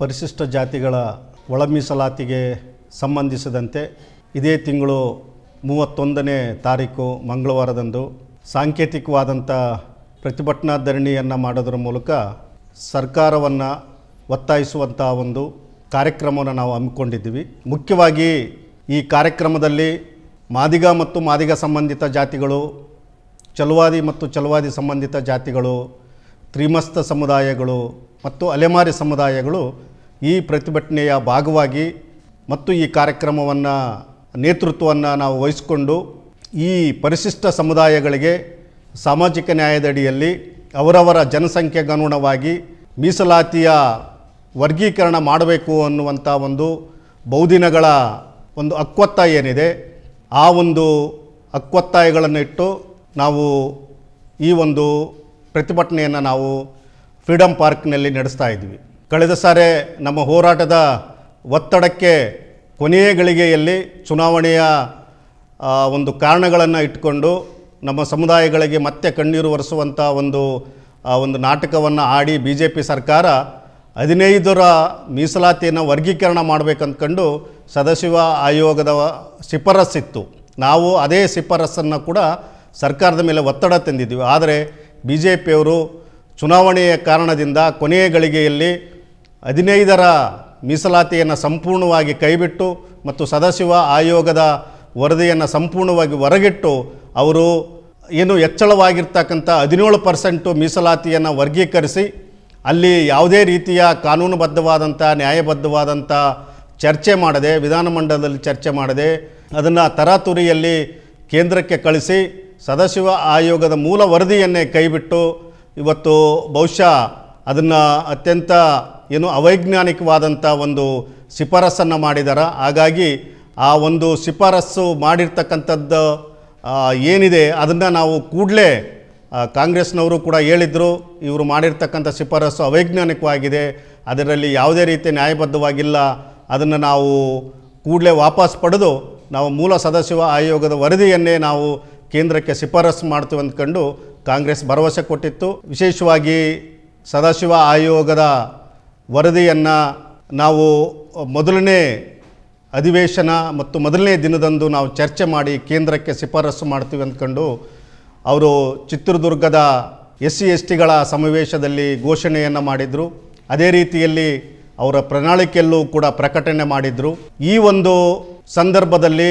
ಪರಿಶಿಷ್ಟ ಜಾತಿಗಳ ಒಳ ಮೀಸಲಾತಿಗೆ ಸಂಬಂಧಿಸಿದಂತೆ ಇದೇ ತಿಂಗಳು ಮೂವತ್ತೊಂದನೇ ತಾರೀಕು ಮಂಗಳವಾರದಂದು ಸಾಂಕೇತಿಕವಾದಂಥ ಪ್ರತಿಭಟನಾ ಧರಣಿಯನ್ನು ಮಾಡೋದ್ರ ಮೂಲಕ ಸರ್ಕಾರವನ್ನು ಒತ್ತಾಯಿಸುವಂಥ ಒಂದು ಕಾರ್ಯಕ್ರಮವನ್ನು ನಾವು ಹಮ್ಮಿಕೊಂಡಿದ್ದೀವಿ ಮುಖ್ಯವಾಗಿ ಈ ಕಾರ್ಯಕ್ರಮದಲ್ಲಿ ಮಾದಿಗ ಮತ್ತು ಮಾದಿಗ ಸಂಬಂಧಿತ ಜಾತಿಗಳು ಚಲುವಾದಿ ಮತ್ತು ಚಲುವಾದಿ ಸಂಬಂಧಿತ ಜಾತಿಗಳು ತ್ರಿಮಸ್ತ ಸಮುದಾಯಗಳು ಮತ್ತು ಅಲೆಮಾರಿ ಸಮುದಾಯಗಳು ಈ ಪ್ರತಿಭಟನೆಯ ಭಾಗವಾಗಿ ಮತ್ತು ಈ ಕಾರ್ಯಕ್ರಮವನ್ನು ನೇತೃತ್ವವನ್ನು ನಾವು ವಹಿಸಿಕೊಂಡು ಈ ಪರಿಶಿಷ್ಟ ಸಮುದಾಯಗಳಿಗೆ ಸಾಮಾಜಿಕ ನ್ಯಾಯದಡಿಯಲ್ಲಿ ಅವರವರ ಜನಸಂಖ್ಯೆಗನುಗುಣವಾಗಿ ಮೀಸಲಾತಿಯ ವರ್ಗೀಕರಣ ಮಾಡಬೇಕು ಅನ್ನುವಂಥ ಒಂದು ಬಹುದಿನಗಳ ಒಂದು ಅಕ್ವತ್ತಾಯ ಏನಿದೆ ಆ ಒಂದು ಅಕ್ವತ್ತಾಯಗಳನ್ನು ಇಟ್ಟು ನಾವು ಈ ಒಂದು ಪ್ರತಿಭಟನೆಯನ್ನು ನಾವು ಫ್ರೀಡಮ್ ಪಾರ್ಕ್ನಲ್ಲಿ ನಡೆಸ್ತಾ ಇದ್ವಿ ಕಳೆದ ಸಾರೆ ನಮ್ಮ ಹೋರಾಟದ ಒತ್ತಡಕ್ಕೆ ಕೊನೆಯ ಗಳಿಗೆಯಲ್ಲಿ ಚುನಾವಣೆಯ ಒಂದು ಕಾರಣಗಳನ್ನು ಇಟ್ಕೊಂಡು ನಮ್ಮ ಸಮುದಾಯಗಳಿಗೆ ಮತ್ತೆ ಕಣ್ಣೀರು ಒರೆಸುವಂಥ ಒಂದು ಒಂದು ನಾಟಕವನ್ನು ಆಡಿ ಬಿ ಜೆ ಪಿ ಸರ್ಕಾರ ಹದಿನೈದರ ಮೀಸಲಾತಿಯನ್ನು ವರ್ಗೀಕರಣ ಮಾಡಬೇಕಂದ್ಕೊಂಡು ಸದಸ್ಯ ಆಯೋಗದ ಶಿಫಾರಸ್ಸಿತ್ತು ನಾವು ಅದೇ ಶಿಫಾರಸ್ಸನ್ನು ಕೂಡ ಸರ್ಕಾರದ ಮೇಲೆ ಒತ್ತಡ ತಂದಿದ್ದೀವಿ ಆದರೆ ಬಿ ಜೆ ಪಿಯವರು ಚುನಾವಣೆಯ ಕಾರಣದಿಂದ ಕೊನೆಯ ಗಳಿಗೆಯಲ್ಲಿ ಹದಿನೈದರ ಮೀಸಲಾತಿಯನ್ನು ಸಂಪೂರ್ಣವಾಗಿ ಕೈಬಿಟ್ಟು ಮತ್ತು ಸದಸ್ಯ ಆಯೋಗದ ವರದಿಯನ್ನು ಸಂಪೂರ್ಣವಾಗಿ ಹೊರಗಿಟ್ಟು ಅವರು ಏನು ಹೆಚ್ಚಳವಾಗಿರ್ತಕ್ಕಂಥ ಹದಿನೇಳು ಪರ್ಸೆಂಟು ಮೀಸಲಾತಿಯನ್ನು ವರ್ಗೀಕರಿಸಿ ಅಲ್ಲಿ ಯಾವುದೇ ರೀತಿಯ ಕಾನೂನುಬದ್ಧವಾದಂಥ ನ್ಯಾಯಬದ್ಧವಾದಂಥ ಚರ್ಚೆ ಮಾಡದೆ ವಿಧಾನಮಂಡಲದಲ್ಲಿ ಚರ್ಚೆ ಮಾಡದೆ ಅದನ್ನು ತರಾತುರಿಯಲ್ಲಿ ಕೇಂದ್ರಕ್ಕೆ ಕಳಿಸಿ ಸದಾಶಿವ ಆಯೋಗದ ಮೂಲ ವರದಿಯನ್ನೇ ಕೈಬಿಟ್ಟು ಇವತ್ತು ಬಹುಶಃ ಅದನ್ನು ಅತ್ಯಂತ ಏನು ಅವೈಜ್ಞಾನಿಕವಾದಂಥ ಒಂದು ಶಿಫಾರಸ್ಸನ್ನು ಮಾಡಿದ್ದಾರೆ ಹಾಗಾಗಿ ಆ ಒಂದು ಶಿಫಾರಸ್ಸು ಮಾಡಿರ್ತಕ್ಕಂಥದ್ದು ಏನಿದೆ ಅದನ್ನು ನಾವು ಕೂಡಲೇ ಕಾಂಗ್ರೆಸ್ನವರು ಕೂಡ ಹೇಳಿದರು ಇವರು ಮಾಡಿರ್ತಕ್ಕಂಥ ಶಿಫಾರಸ್ಸು ಅವೈಜ್ಞಾನಿಕವಾಗಿದೆ ಅದರಲ್ಲಿ ಯಾವುದೇ ರೀತಿ ನ್ಯಾಯಬದ್ಧವಾಗಿಲ್ಲ ಅದನ್ನು ನಾವು ಕೂಡಲೇ ವಾಪಸ್ ಪಡೆದು ನಾವು ಮೂಲ ಸದಸ್ಯ ಆಯೋಗದ ವರದಿಯನ್ನೇ ನಾವು ಕೇಂದ್ರಕ್ಕೆ ಶಿಫಾರಸು ಮಾಡ್ತೀವಿ ಅಂದ್ಕೊಂಡು ಕಾಂಗ್ರೆಸ್ ಭರವಸೆ ಕೊಟ್ಟಿತ್ತು ವಿಶೇಷವಾಗಿ ಸದಾಶಿವ ಆಯೋಗದ ವರದಿಯನ್ನು ನಾವು ಮೊದಲನೇ ಅಧಿವೇಶನ ಮತ್ತು ಮೊದಲನೇ ದಿನದಂದು ನಾವು ಚರ್ಚೆ ಮಾಡಿ ಕೇಂದ್ರಕ್ಕೆ ಶಿಫಾರಸು ಮಾಡ್ತೀವಿ ಅಂದ್ಕೊಂಡು ಅವರು ಚಿತ್ರದುರ್ಗದ ಎಸ್ ಸಿ ಎಸ್ ಟಿಗಳ ಸಮಾವೇಶದಲ್ಲಿ ಘೋಷಣೆಯನ್ನು ಮಾಡಿದರು ಅದೇ ರೀತಿಯಲ್ಲಿ ಅವರ ಪ್ರಣಾಳಿಕೆಯಲ್ಲೂ ಕೂಡ ಪ್ರಕಟಣೆ ಮಾಡಿದರು ಈ ಒಂದು ಸಂದರ್ಭದಲ್ಲಿ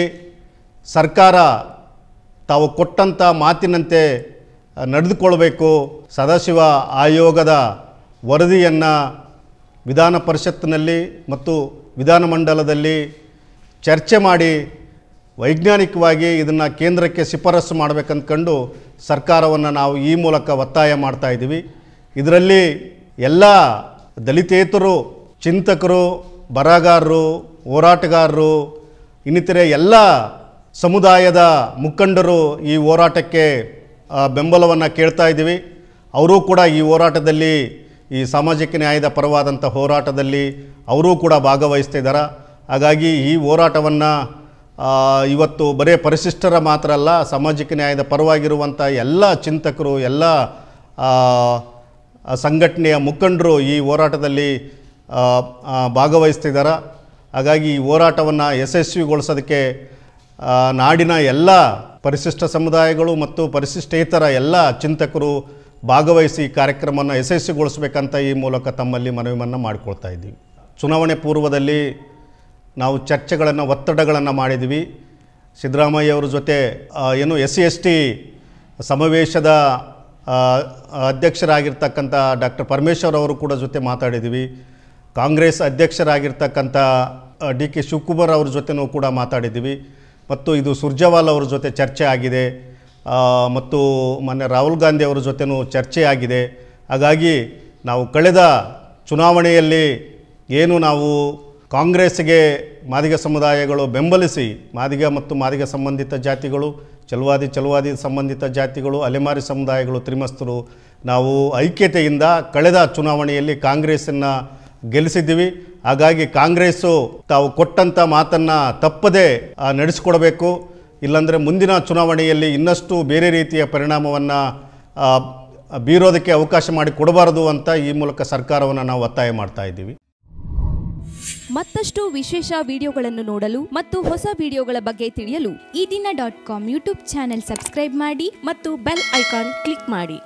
ಸರ್ಕಾರ ತಾವು ಕೊಟ್ಟಂಥ ಮಾತಿನಂತೆ ನಡೆದುಕೊಳ್ಬೇಕು ಸದಾಶಿವ ಆಯೋಗದ ವರದಿಯನ್ನು ವಿಧಾನ ಪರಿಷತ್ತಿನಲ್ಲಿ ಮತ್ತು ವಿಧಾನಮಂಡಲದಲ್ಲಿ ಚರ್ಚೆ ಮಾಡಿ ವೈಜ್ಞಾನಿಕವಾಗಿ ಇದನ್ನು ಕೇಂದ್ರಕ್ಕೆ ಶಿಫಾರಸು ಮಾಡಬೇಕಂದ್ಕೊಂಡು ಸರ್ಕಾರವನ್ನು ನಾವು ಈ ಮೂಲಕ ಒತ್ತಾಯ ಮಾಡ್ತಾಯಿದ್ದೀವಿ ಇದರಲ್ಲಿ ಎಲ್ಲ ದಲಿತೇತರು ಚಿಂತಕರು ಬರಹಗಾರರು ಹೋರಾಟಗಾರರು ಇನ್ನಿತರೆ ಎಲ್ಲ ಸಮುದಾಯದ ಮುಖಂಡರು ಈ ಹೋರಾಟಕ್ಕೆ ಬೆಂಬಲವನ್ನು ಕೇಳ್ತಾ ಇದ್ದೀವಿ ಅವರೂ ಕೂಡ ಈ ಹೋರಾಟದಲ್ಲಿ ಈ ಸಾಮಾಜಿಕ ನ್ಯಾಯದ ಪರವಾದಂಥ ಹೋರಾಟದಲ್ಲಿ ಅವರೂ ಕೂಡ ಭಾಗವಹಿಸ್ತಿದ್ದಾರೆ ಹಾಗಾಗಿ ಈ ಹೋರಾಟವನ್ನು ಇವತ್ತು ಬರೀ ಪರಿಶಿಷ್ಟರ ಮಾತ್ರ ಅಲ್ಲ ಸಾಮಾಜಿಕ ನ್ಯಾಯದ ಪರವಾಗಿರುವಂಥ ಎಲ್ಲ ಚಿಂತಕರು ಎಲ್ಲ ಸಂಘಟನೆಯ ಮುಖಂಡರು ಈ ಹೋರಾಟದಲ್ಲಿ ಭಾಗವಹಿಸ್ತಿದ್ದಾರೆ ಹಾಗಾಗಿ ಈ ಹೋರಾಟವನ್ನು ಯಶಸ್ವಿಗೊಳಿಸೋದಕ್ಕೆ ನಾಡಿನ ಎಲ್ಲ ಪರಿಶಿಷ್ಟ ಸಮುದಾಯಗಳು ಮತ್ತು ಪರಿಶಿಷ್ಟೇತರ ಎಲ್ಲ ಚಿಂತಕರು ಭಾಗವಹಿಸಿ ಕಾರ್ಯಕ್ರಮವನ್ನು ಯಶಸ್ವಿಗೊಳಿಸಬೇಕಂತ ಈ ಮೂಲಕ ತಮ್ಮಲ್ಲಿ ಮನವಿಯನ್ನು ಮಾಡಿಕೊಳ್ತಾ ಇದ್ದೀವಿ ಚುನಾವಣೆ ಪೂರ್ವದಲ್ಲಿ ನಾವು ಚರ್ಚೆಗಳನ್ನು ಒತ್ತಡಗಳನ್ನು ಮಾಡಿದ್ವಿ ಅವರ ಜೊತೆ ಏನು ಎಸ್ ಸಿ ಎಸ್ ಟಿ ಸಮಾವೇಶದ ಅಧ್ಯಕ್ಷರಾಗಿರ್ತಕ್ಕಂಥ ಡಾಕ್ಟರ್ ಪರಮೇಶ್ವರ್ ಅವರು ಕೂಡ ಜೊತೆ ಮಾತಾಡಿದ್ವಿ ಕಾಂಗ್ರೆಸ್ ಅಧ್ಯಕ್ಷರಾಗಿರ್ತಕ್ಕಂಥ ಡಿ ಕೆ ಶಿವಕುಮಾರ್ ಅವ್ರ ಜೊತೆನೂ ಕೂಡ ಮಾತಾಡಿದ್ದೀವಿ ಮತ್ತು ಇದು ಸುರ್ಜೇವಾಲ್ ಅವರ ಜೊತೆ ಚರ್ಚೆ ಆಗಿದೆ ಮತ್ತು ಮೊನ್ನೆ ರಾಹುಲ್ ಗಾಂಧಿ ಅವರ ಜೊತೆನೂ ಚರ್ಚೆ ಆಗಿದೆ ಹಾಗಾಗಿ ನಾವು ಕಳೆದ ಚುನಾವಣೆಯಲ್ಲಿ ಏನು ನಾವು ಕಾಂಗ್ರೆಸ್ಗೆ ಮಾದಿಗ ಸಮುದಾಯಗಳು ಬೆಂಬಲಿಸಿ ಮಾದಿಗ ಮತ್ತು ಮಾದಿಗ ಸಂಬಂಧಿತ ಜಾತಿಗಳು ಚಲವಾದಿ ಚಲವಾದಿ ಸಂಬಂಧಿತ ಜಾತಿಗಳು ಅಲೆಮಾರಿ ಸಮುದಾಯಗಳು ತ್ರಿಮಸ್ತರು ನಾವು ಐಕ್ಯತೆಯಿಂದ ಕಳೆದ ಚುನಾವಣೆಯಲ್ಲಿ ಕಾಂಗ್ರೆಸ್ಸನ್ನು ಗೆಲ್ಲಿಸಿದ್ದೀವಿ ಹಾಗಾಗಿ ಕಾಂಗ್ರೆಸ್ಸು ತಾವು ಕೊಟ್ಟಂಥ ಮಾತನ್ನು ತಪ್ಪದೇ ನಡೆಸಿಕೊಡಬೇಕು ಇಲ್ಲಾಂದರೆ ಮುಂದಿನ ಚುನಾವಣೆಯಲ್ಲಿ ಇನ್ನಷ್ಟು ಬೇರೆ ರೀತಿಯ ಪರಿಣಾಮವನ್ನು ಬೀರೋದಕ್ಕೆ ಅವಕಾಶ ಮಾಡಿ ಕೊಡಬಾರದು ಅಂತ ಈ ಮೂಲಕ ಸರ್ಕಾರವನ್ನು ನಾವು ಒತ್ತಾಯ ಮಾಡ್ತಾ ಇದ್ದೀವಿ ಮತ್ತಷ್ಟು ವಿಶೇಷ ವಿಡಿಯೋಗಳನ್ನು ನೋಡಲು ಮತ್ತು ಹೊಸ ವಿಡಿಯೋಗಳ ಬಗ್ಗೆ ತಿಳಿಯಲು Eedina dot com YouTube channel subscribe ಮಾಡಿ ಮತ್ತು ಬೆಲ್ ಐಕಾನ್ ಕ್ಲಿಕ್ ಮಾಡಿ